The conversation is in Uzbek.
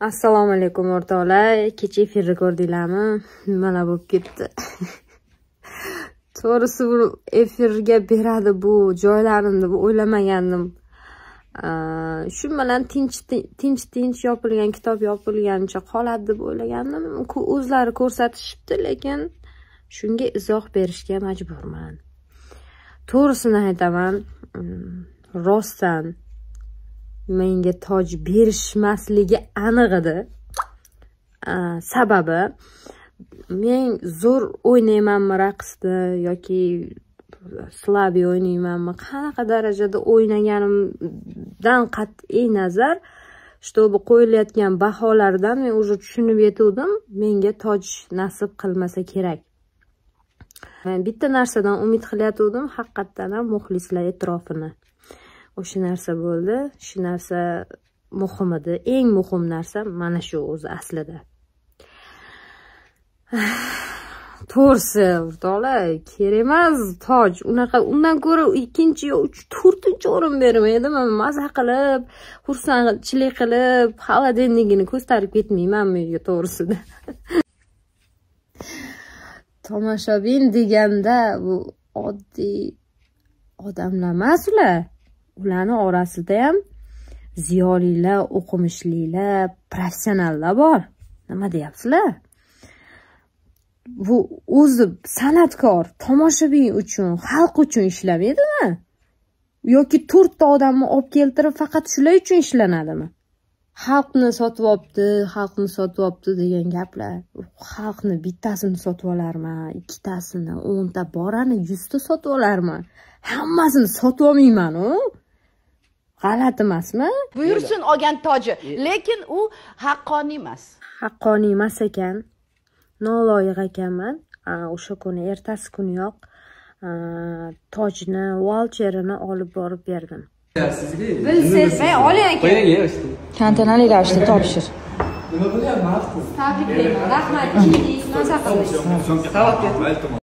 assalomu alaykum o'rtoqlar kecha efirni ko'rdinglarmi nimalar bo'lib ketdi to'g'risi bu efirga beradi bu joylarini deb o'ylamagandim shu bilan tinch tinch tinch yopilgan kitob yopilganicha qoladi deb o'ylagandim o'zlari ko'rsatishibdi lekin shunga izoh berishga majburman to'g'risini aytaman rostdan menga toj berishmasligi aniq edi sababi men zo'r o'ynaymanmi raqsni yoki slabiy o'ynaymanmi qanaqa darajada o'ynaganimdan qat'iy nazar bu qo'yilayotgan baholardan men уже tushunib yetuvdim menga toj nasib qilmasa kerak bitta narsadan umid qilayotgandim haqiqatdan ham muxlislar e'tirofini o'sha narsa bo'ldi shu narsa muhim edi eng muhim narsa mana shu o'zi aslida to'g'risi o'rtoqlar kerak emas toj unaqa undan ko'ra ikkinchi yo uch to'rtinchi o'rin bermaydimi maza qilib xursandchilik qilib холодильнигini ko'tarib bu yerga to'g'risida tomoshabin deganda bu oddiy odamlar emas ular ularni ham ziyolilar o'qimishlilar professionallar bor nima deyapsizlar bu o'zi san'atkor tomoshabin uchun xalq uchun ishlamaydimi yoki to'rtta odamni olib keltirib faqat shular uchun ishlanadimi xalqni sotib olibdi xalqni sotib olibdi degan gaplar xalqni bittasini sotib olarman ikkitasini o'nta borani yuzta sotib olarman hammasini sotib olmaymanu g'alati emasmi buyursin olgan toji lekin u haqqoniy emas haqqoniy emas ekan noloyiq ekanman o'sha kuni ertasi kuniyoq tojni valcherini olib borib berdim bilsangiz men oling aka tantanali ravishda topshir nima bo'lyapti tabriklayman rahmat kiyingiz maza qildingiz